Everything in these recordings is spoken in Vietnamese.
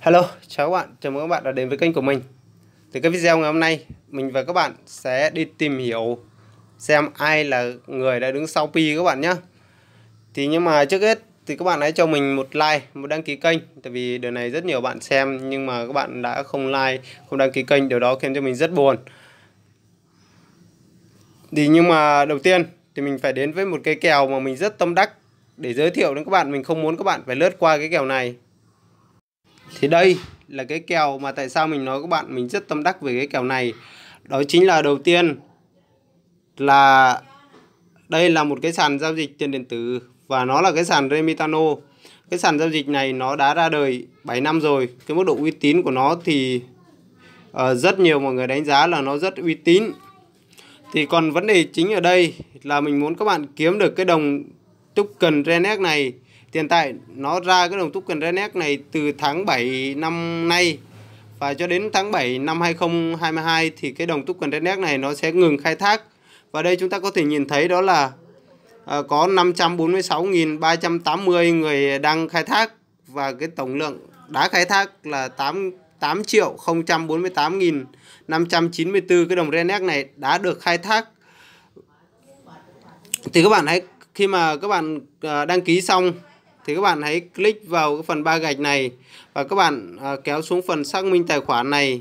Hello, chào các bạn, chào mừng các bạn đã đến với kênh của mình Từ cái video ngày hôm nay, mình và các bạn sẽ đi tìm hiểu xem ai là người đã đứng sau Pi các bạn nhé Thì nhưng mà trước hết thì các bạn hãy cho mình một like, một đăng ký kênh Tại vì điều này rất nhiều bạn xem nhưng mà các bạn đã không like, không đăng ký kênh, điều đó khiến cho mình rất buồn Thì nhưng mà đầu tiên thì mình phải đến với một cái kèo mà mình rất tâm đắc để giới thiệu đến các bạn Mình không muốn các bạn phải lướt qua cái kèo này thì đây là cái kèo mà tại sao mình nói các bạn mình rất tâm đắc về cái kèo này đó chính là đầu tiên là đây là một cái sàn giao dịch tiền điện tử và nó là cái sàn Remitano cái sàn giao dịch này nó đã ra đời 7 năm rồi cái mức độ uy tín của nó thì uh, rất nhiều mọi người đánh giá là nó rất uy tín thì còn vấn đề chính ở đây là mình muốn các bạn kiếm được cái đồng token Renex này Hiện tại nó ra cái đồng token Renex này từ tháng 7 năm nay và cho đến tháng 7 năm 2022 thì cái đồng token Renex này nó sẽ ngừng khai thác. Và đây chúng ta có thể nhìn thấy đó là uh, có 546.380 người đang khai thác và cái tổng lượng đã khai thác là 8 8 triệu 048.594 cái đồng Renex này đã được khai thác. Thì các bạn hãy khi mà các bạn à, đăng ký xong thì các bạn hãy click vào cái phần ba gạch này và các bạn à, kéo xuống phần xác minh tài khoản này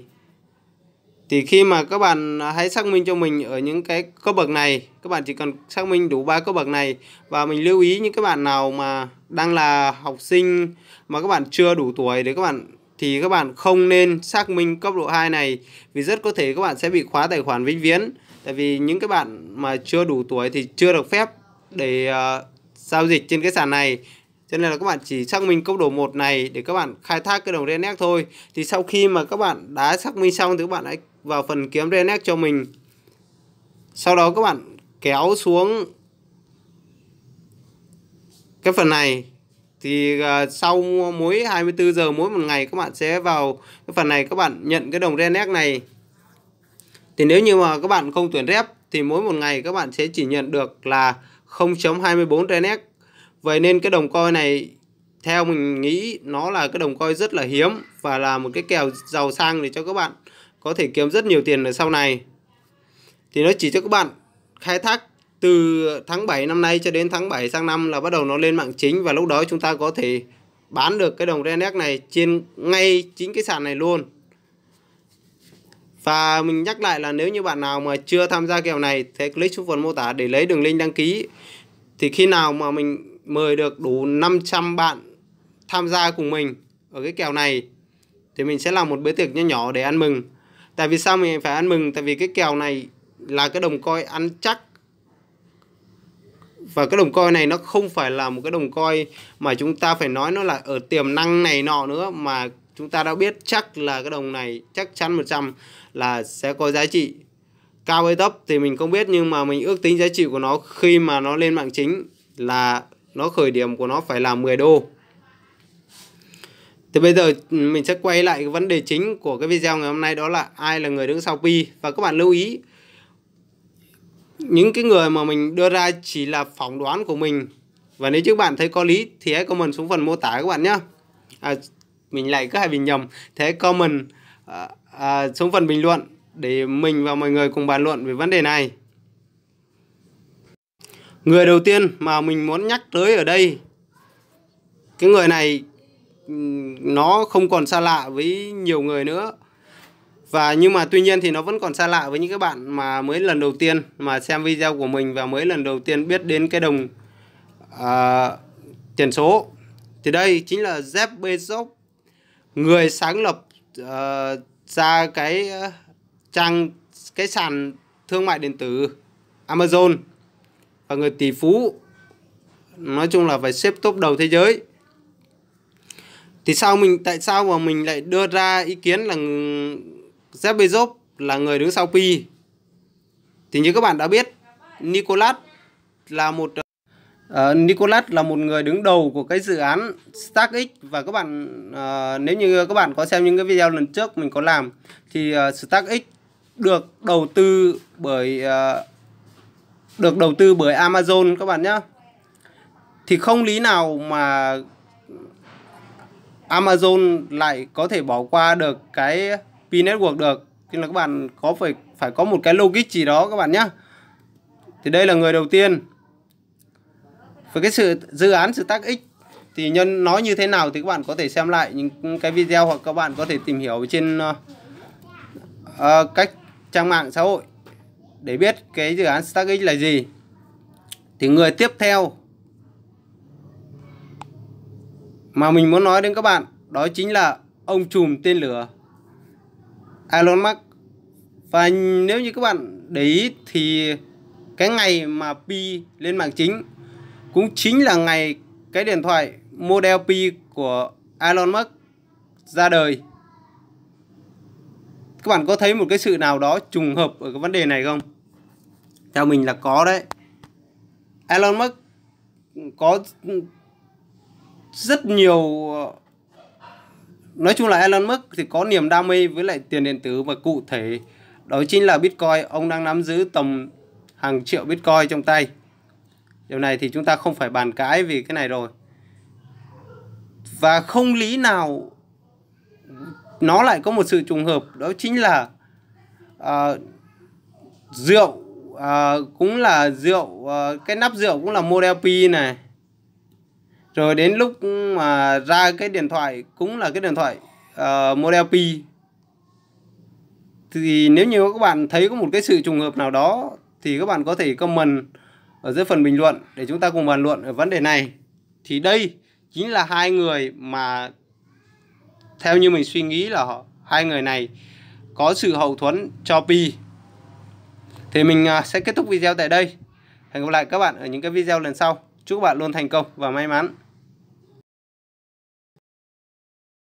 thì khi mà các bạn à, hãy xác minh cho mình ở những cái cấp bậc này các bạn chỉ cần xác minh đủ ba cấp bậc này và mình lưu ý những các bạn nào mà đang là học sinh mà các bạn chưa đủ tuổi để các bạn thì các bạn không nên xác minh cấp độ 2 này vì rất có thể các bạn sẽ bị khóa tài khoản vĩnh viễn tại vì những cái bạn mà chưa đủ tuổi thì chưa được phép để uh, giao dịch trên cái sàn này cho nên là các bạn chỉ xác minh cốc độ 1 này để các bạn khai thác cái đồng React thôi thì sau khi mà các bạn đã xác minh xong thì các bạn hãy vào phần kiếm React cho mình sau đó các bạn kéo xuống cái phần này thì à, sau mỗi 24 giờ mỗi một ngày các bạn sẽ vào cái phần này các bạn nhận cái đồng React này thì nếu như mà các bạn không tuyển rep thì mỗi một ngày các bạn sẽ chỉ nhận được là 0.24 React Vậy nên cái đồng coi này theo mình nghĩ nó là cái đồng coi rất là hiếm và là một cái kèo giàu sang để cho các bạn có thể kiếm rất nhiều tiền ở sau này. Thì nó chỉ cho các bạn khai thác từ tháng 7 năm nay cho đến tháng 7 sang năm là bắt đầu nó lên mạng chính và lúc đó chúng ta có thể bán được cái đồng Renex này trên ngay chính cái sàn này luôn. Và mình nhắc lại là nếu như bạn nào mà chưa tham gia kèo này thì click xuống phần mô tả để lấy đường link đăng ký. Thì khi nào mà mình mời được đủ 500 bạn tham gia cùng mình ở cái kèo này thì mình sẽ làm một bữa tiệc nho nhỏ để ăn mừng. Tại vì sao mình phải ăn mừng? Tại vì cái kèo này là cái đồng coi ăn chắc và cái đồng coi này nó không phải là một cái đồng coi mà chúng ta phải nói nó là ở tiềm năng này nọ nữa mà chúng ta đã biết chắc là cái đồng này chắc chắn 100 là sẽ có giá trị cao hay thấp thì mình không biết nhưng mà mình ước tính giá trị của nó khi mà nó lên mạng chính là nó khởi điểm của nó phải là 10 đô thì bây giờ ừ, mình sẽ quay lại cái vấn đề chính của cái video ngày hôm nay đó là ai là người đứng sau pi và các bạn lưu ý những cái người mà mình đưa ra chỉ là phỏng đoán của mình và nếu các bạn thấy có lý thì hãy comment xuống phần mô tả các bạn nhé à, mình lại cứ hay bị nhầm thế comment à, à, xuống phần bình luận để mình và mọi người cùng bàn luận về vấn đề này Người đầu tiên mà mình muốn nhắc tới ở đây Cái người này nó không còn xa lạ với nhiều người nữa và nhưng mà tuy nhiên thì nó vẫn còn xa lạ với những các bạn mà mới lần đầu tiên mà xem video của mình và mới lần đầu tiên biết đến cái đồng uh, tiền số thì đây chính là Jeff Bezos người sáng lập uh, ra cái uh, trang cái sàn thương mại điện tử Amazon và người tỷ phú nói chung là phải xếp top đầu thế giới thì sao mình tại sao mà mình lại đưa ra ý kiến là Jeff Bezos là người đứng sau Pi thì như các bạn đã biết Nicolas là một uh, Nicolas là một người đứng đầu của cái dự án StarkX và các bạn uh, nếu như các bạn có xem những cái video lần trước mình có làm thì uh, ờ, StarkX được đầu tư bởi uh, được đầu tư bởi Amazon các bạn nhé thì không lý nào mà Amazon lại có thể bỏ qua được cái P Network được nên là các bạn có phải phải có một cái logic gì đó các bạn nhé thì đây là người đầu tiên với cái sự dự án sự tác ích thì nhân nói như thế nào thì các bạn có thể xem lại những cái video hoặc các bạn có thể tìm hiểu trên uh, cách trang mạng xã hội để biết cái dự án StartX là gì thì người tiếp theo mà mình muốn nói đến các bạn đó chính là ông trùm tên lửa Elon Musk và nếu như các bạn để ý thì cái ngày mà Pi lên mạng chính cũng chính là ngày cái điện thoại Model Pi của Elon Musk ra đời các bạn có thấy một cái sự nào đó trùng hợp ở cái vấn đề này không theo mình là có đấy Elon Musk có rất nhiều nói chung là Elon Musk thì có niềm đam mê với lại tiền điện tử và cụ thể đó chính là Bitcoin ông đang nắm giữ tầm hàng triệu Bitcoin trong tay điều này thì chúng ta không phải bàn cãi vì cái này rồi và không lý nào nó lại có một sự trùng hợp đó chính là à, rượu à, cũng là rượu à, cái nắp rượu cũng là model P này rồi đến lúc mà ra cái điện thoại cũng là cái điện thoại uh, model P thì nếu như các bạn thấy có một cái sự trùng hợp nào đó thì các bạn có thể comment ở dưới phần bình luận để chúng ta cùng bàn luận ở vấn đề này thì đây chính là hai người mà theo như mình suy nghĩ là họ hai người này có sự hậu thuẫn cho pi thì mình à, sẽ kết thúc video tại đây hẹn gặp lại các bạn ở những cái video lần sau chúc các bạn luôn thành công và may mắn